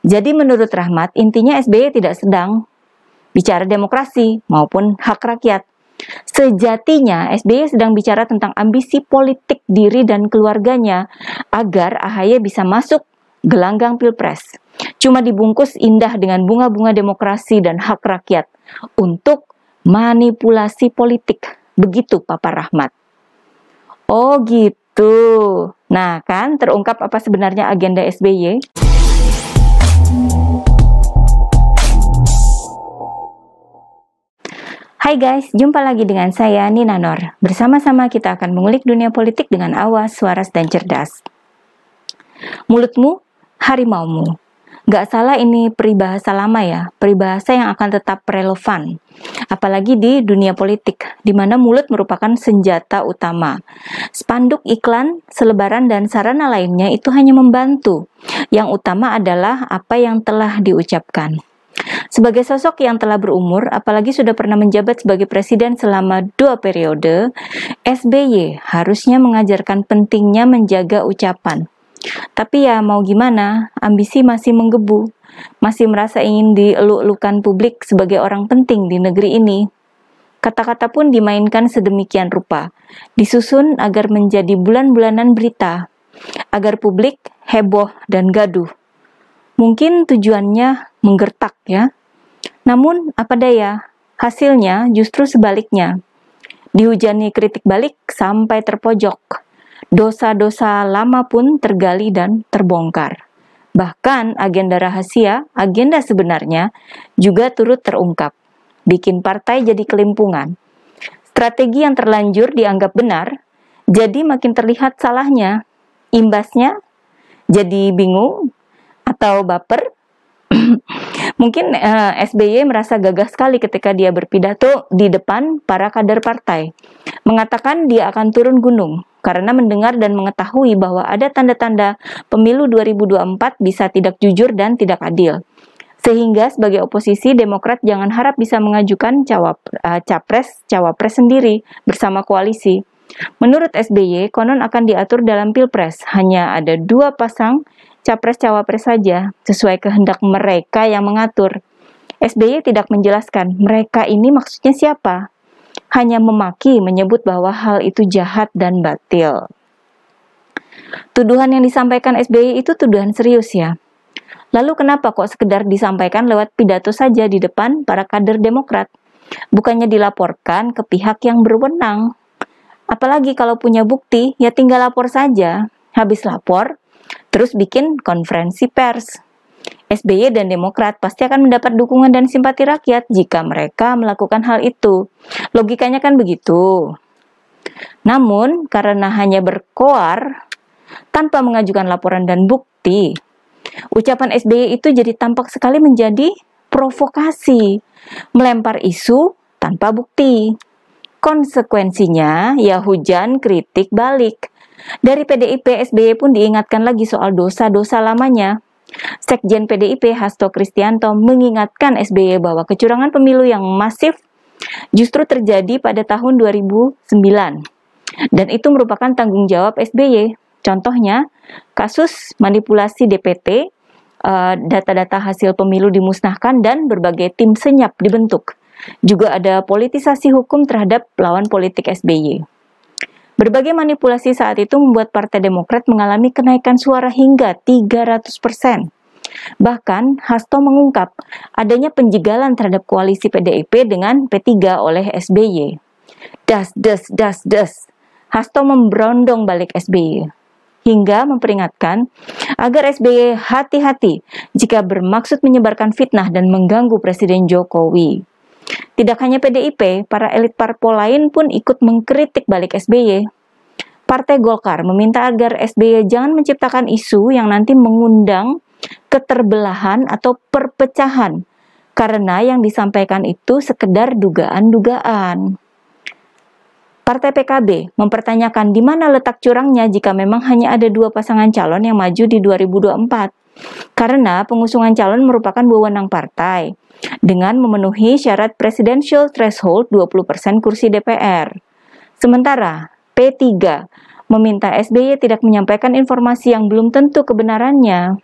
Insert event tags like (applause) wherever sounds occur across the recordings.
Jadi menurut Rahmat, intinya SBY tidak sedang bicara demokrasi maupun hak rakyat. Sejatinya SBY sedang bicara tentang ambisi politik diri dan keluarganya agar AHY bisa masuk gelanggang pilpres. Cuma dibungkus indah dengan bunga-bunga demokrasi dan hak rakyat untuk manipulasi politik. Begitu Papa Rahmat. Oh gitu. Nah kan terungkap apa sebenarnya agenda SBY? Hai guys, jumpa lagi dengan saya Nina Nor. Bersama-sama kita akan mengulik dunia politik dengan awas, suara, dan cerdas. Mulutmu, harimaumu. Gak salah ini peribahasa lama ya, peribahasa yang akan tetap relevan. Apalagi di dunia politik, di mana mulut merupakan senjata utama. Spanduk iklan, selebaran, dan sarana lainnya itu hanya membantu. Yang utama adalah apa yang telah diucapkan. Sebagai sosok yang telah berumur, apalagi sudah pernah menjabat sebagai presiden selama dua periode, SBY harusnya mengajarkan pentingnya menjaga ucapan. Tapi ya mau gimana, ambisi masih menggebu, masih merasa ingin dieluk-elukan publik sebagai orang penting di negeri ini. Kata-kata pun dimainkan sedemikian rupa, disusun agar menjadi bulan-bulanan berita, agar publik heboh dan gaduh. Mungkin tujuannya menggertak ya. Namun apa daya, hasilnya justru sebaliknya. Dihujani kritik balik sampai terpojok. Dosa-dosa lama pun tergali dan terbongkar. Bahkan agenda rahasia, agenda sebenarnya juga turut terungkap. Bikin partai jadi kelimpungan. Strategi yang terlanjur dianggap benar, jadi makin terlihat salahnya. Imbasnya jadi bingung atau baper (laughs) Mungkin uh, eh, SBY merasa gagah sekali ketika dia berpidato di depan para kader partai, mengatakan dia akan turun gunung karena mendengar dan mengetahui bahwa ada tanda-tanda pemilu 2024 bisa tidak jujur dan tidak adil. Sehingga sebagai oposisi Demokrat jangan harap bisa mengajukan cawap, uh, capres cawapres sendiri bersama koalisi. Menurut SBY, konon akan diatur dalam pilpres. Hanya ada dua pasang capres-cawapres saja sesuai kehendak mereka yang mengatur. SBY tidak menjelaskan mereka ini maksudnya siapa, hanya memaki menyebut bahwa hal itu jahat dan batil. Tuduhan yang disampaikan SBY itu tuduhan serius ya. Lalu kenapa kok sekedar disampaikan lewat pidato saja di depan para kader Demokrat? Bukannya dilaporkan ke pihak yang berwenang. Apalagi kalau punya bukti, ya tinggal lapor saja. Habis lapor, terus bikin konferensi pers. SBY dan Demokrat pasti akan mendapat dukungan dan simpati rakyat jika mereka melakukan hal itu. Logikanya kan begitu. Namun, karena hanya berkoar tanpa mengajukan laporan dan bukti, ucapan SBY itu jadi tampak sekali menjadi provokasi, melempar isu tanpa bukti. Konsekuensinya ya hujan kritik balik dari PDIP, SBY pun diingatkan lagi soal dosa-dosa lamanya. Sekjen PDIP Hasto Kristianto mengingatkan SBY bahwa kecurangan pemilu yang masif justru terjadi pada tahun 2009. Dan itu merupakan tanggung jawab SBY. Contohnya, kasus manipulasi DPT, eh, data-data hasil pemilu dimusnahkan, dan berbagai tim senyap dibentuk. Juga ada politisasi hukum terhadap lawan politik SBY. Berbagai manipulasi saat itu membuat Partai Demokrat mengalami kenaikan suara hingga 300 persen. Bahkan, Hasto mengungkap adanya penjegalan terhadap koalisi PDIP dengan P3 oleh SBY. Das, das, das, das. Hasto memberondong balik SBY hingga memperingatkan agar SBY hati-hati jika bermaksud menyebarkan fitnah dan mengganggu Presiden Jokowi. Tidak hanya PDIP, para elit parpol lain pun ikut mengkritik balik SBY. Partai Golkar meminta agar SBY jangan menciptakan isu yang nanti mengundang keterbelahan atau perpecahan karena yang disampaikan itu sekedar dugaan-dugaan. Partai PKB mempertanyakan di mana letak curangnya jika memang hanya ada dua pasangan calon yang maju di 2024. Karena pengusungan calon merupakan wewenang partai dengan memenuhi syarat presidential threshold 20% kursi DPR. Sementara P3 meminta SBY tidak menyampaikan informasi yang belum tentu kebenarannya.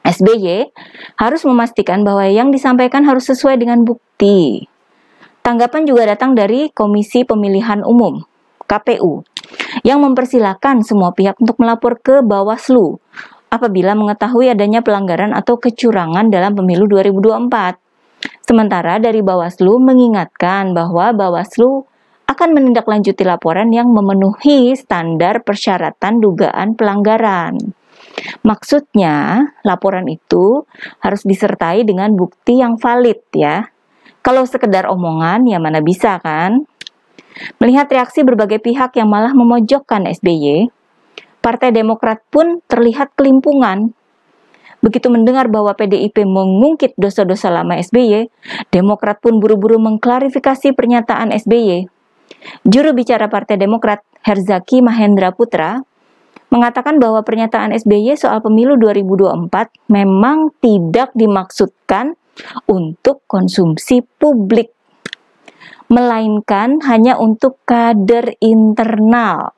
SBY harus memastikan bahwa yang disampaikan harus sesuai dengan bukti. Tanggapan juga datang dari Komisi Pemilihan Umum KPU yang mempersilahkan semua pihak untuk melapor ke Bawaslu apabila mengetahui adanya pelanggaran atau kecurangan dalam pemilu 2024. Sementara dari Bawaslu mengingatkan bahwa Bawaslu akan menindaklanjuti laporan yang memenuhi standar persyaratan dugaan pelanggaran. Maksudnya, laporan itu harus disertai dengan bukti yang valid ya. Kalau sekedar omongan ya mana bisa kan? Melihat reaksi berbagai pihak yang malah memojokkan SBY, Partai Demokrat pun terlihat kelimpungan. Begitu mendengar bahwa PDIP mengungkit dosa-dosa lama SBY, Demokrat pun buru-buru mengklarifikasi pernyataan SBY. Juru bicara Partai Demokrat, Herzaki Mahendra Putra, mengatakan bahwa pernyataan SBY soal pemilu 2024 memang tidak dimaksudkan untuk konsumsi publik, melainkan hanya untuk kader internal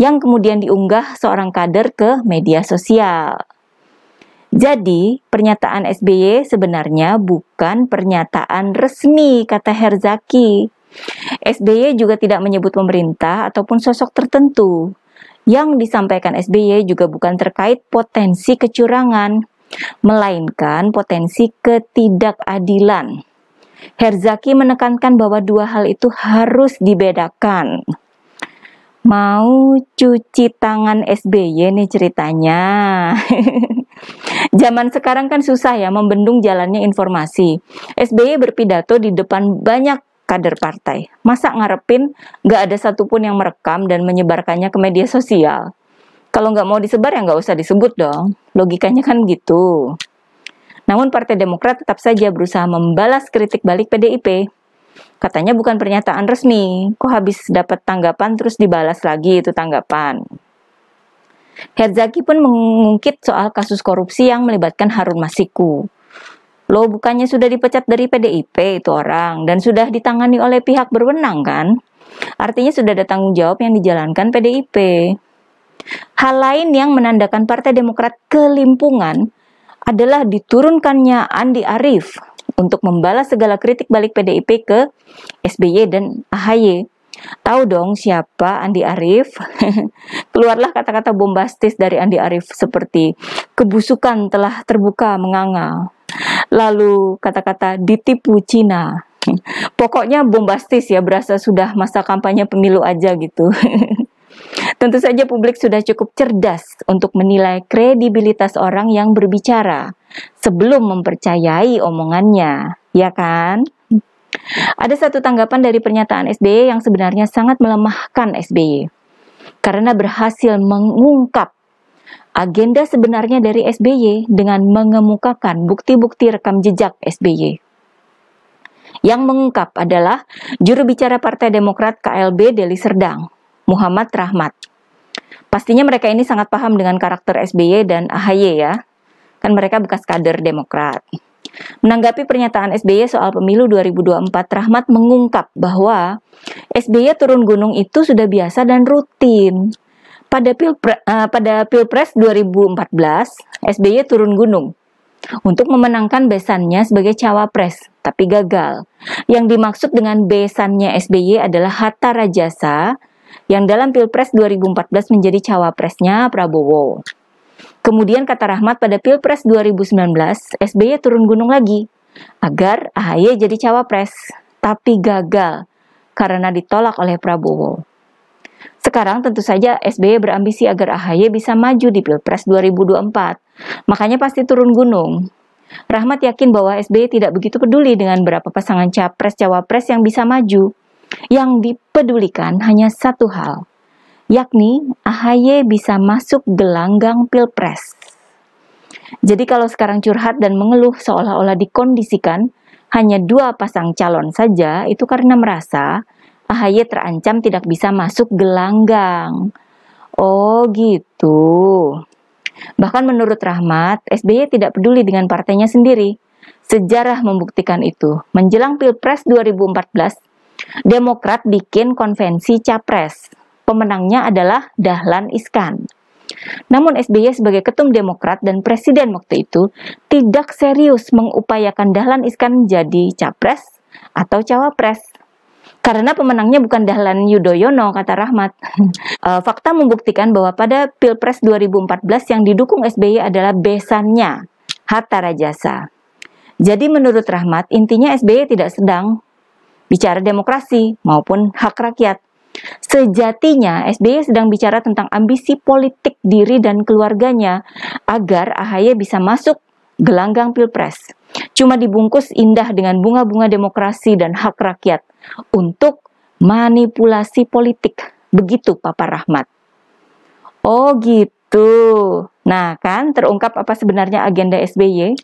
yang kemudian diunggah seorang kader ke media sosial. Jadi, pernyataan SBY sebenarnya bukan pernyataan resmi, kata Herzaki. SBY juga tidak menyebut pemerintah ataupun sosok tertentu. Yang disampaikan SBY juga bukan terkait potensi kecurangan, melainkan potensi ketidakadilan. Herzaki menekankan bahwa dua hal itu harus dibedakan mau cuci tangan SBY nih ceritanya. (laughs) Zaman sekarang kan susah ya membendung jalannya informasi. SBY berpidato di depan banyak kader partai. Masa ngarepin nggak ada satupun yang merekam dan menyebarkannya ke media sosial? Kalau nggak mau disebar ya nggak usah disebut dong. Logikanya kan gitu. Namun Partai Demokrat tetap saja berusaha membalas kritik balik PDIP Katanya bukan pernyataan resmi. Kok habis dapat tanggapan terus dibalas lagi itu tanggapan. Herzaki pun mengungkit soal kasus korupsi yang melibatkan Harun Masiku. Lo bukannya sudah dipecat dari PDIP itu orang dan sudah ditangani oleh pihak berwenang kan? Artinya sudah ada tanggung jawab yang dijalankan PDIP. Hal lain yang menandakan Partai Demokrat kelimpungan adalah diturunkannya Andi Arief untuk membalas segala kritik balik PDIP ke SBY dan AHY. Tahu dong siapa Andi Arief? (laughs) Keluarlah kata-kata bombastis dari Andi Arief seperti kebusukan telah terbuka menganga. Lalu kata-kata ditipu Cina. (laughs) Pokoknya bombastis ya berasa sudah masa kampanye pemilu aja gitu. (laughs) Tentu saja publik sudah cukup cerdas untuk menilai kredibilitas orang yang berbicara sebelum mempercayai omongannya, ya kan? Ada satu tanggapan dari pernyataan SBY yang sebenarnya sangat melemahkan SBY karena berhasil mengungkap agenda sebenarnya dari SBY dengan mengemukakan bukti-bukti rekam jejak SBY. Yang mengungkap adalah juru bicara Partai Demokrat KLB Deli Serdang Muhammad Rahmat. Pastinya mereka ini sangat paham dengan karakter SBY dan AHY ya. Kan mereka bekas kader Demokrat. Menanggapi pernyataan SBY soal pemilu 2024, Rahmat mengungkap bahwa SBY turun gunung itu sudah biasa dan rutin. Pada, pilpre, uh, pada Pilpres 2014, SBY turun gunung untuk memenangkan besannya sebagai cawapres, tapi gagal. Yang dimaksud dengan besannya SBY adalah Hatta Rajasa yang dalam Pilpres 2014 menjadi cawapresnya Prabowo. Kemudian kata Rahmat pada Pilpres 2019, SBY turun gunung lagi agar AHY jadi cawapres, tapi gagal karena ditolak oleh Prabowo. Sekarang tentu saja SBY berambisi agar AHY bisa maju di Pilpres 2024. Makanya pasti turun gunung. Rahmat yakin bahwa SBY tidak begitu peduli dengan berapa pasangan capres-cawapres yang bisa maju. Yang di dipedulikan hanya satu hal, yakni AHY bisa masuk gelanggang pilpres. Jadi kalau sekarang curhat dan mengeluh seolah-olah dikondisikan hanya dua pasang calon saja, itu karena merasa AHY terancam tidak bisa masuk gelanggang. Oh gitu. Bahkan menurut Rahmat, SBY tidak peduli dengan partainya sendiri. Sejarah membuktikan itu. Menjelang Pilpres 2014, Demokrat bikin konvensi capres. Pemenangnya adalah Dahlan Iskan. Namun SBY sebagai ketum Demokrat dan presiden waktu itu tidak serius mengupayakan Dahlan Iskan menjadi capres atau cawapres. Karena pemenangnya bukan Dahlan Yudhoyono, kata Rahmat. (laughs) Eh, fakta membuktikan bahwa pada Pilpres 2014 yang didukung SBY adalah besannya, Hatta Rajasa. Jadi menurut Rahmat, intinya SBY tidak sedang bicara demokrasi maupun hak rakyat. Sejatinya SBY sedang bicara tentang ambisi politik diri dan keluarganya agar AHY bisa masuk gelanggang pilpres. Cuma dibungkus indah dengan bunga-bunga demokrasi dan hak rakyat untuk manipulasi politik. Begitu Papa Rahmat. Oh gitu. Nah kan terungkap apa sebenarnya agenda SBY?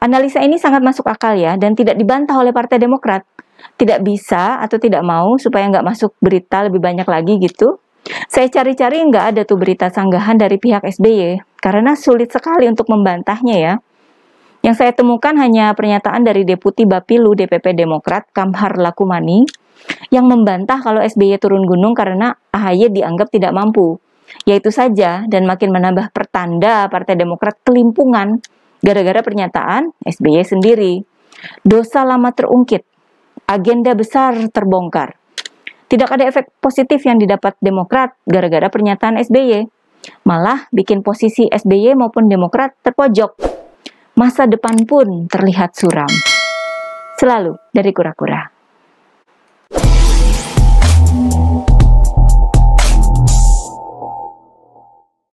Analisa ini sangat masuk akal ya dan tidak dibantah oleh Partai Demokrat tidak bisa atau tidak mau supaya nggak masuk berita lebih banyak lagi gitu. Saya cari-cari nggak ada tuh berita sanggahan dari pihak SBY karena sulit sekali untuk membantahnya ya. Yang saya temukan hanya pernyataan dari Deputi Bapilu DPP Demokrat Kamhar Lakumani yang membantah kalau SBY turun gunung karena AHY dianggap tidak mampu. Yaitu saja dan makin menambah pertanda Partai Demokrat kelimpungan gara-gara pernyataan SBY sendiri. Dosa lama terungkit agenda besar terbongkar. Tidak ada efek positif yang didapat Demokrat gara-gara pernyataan SBY. Malah bikin posisi SBY maupun Demokrat terpojok. Masa depan pun terlihat suram. Selalu dari kura-kura.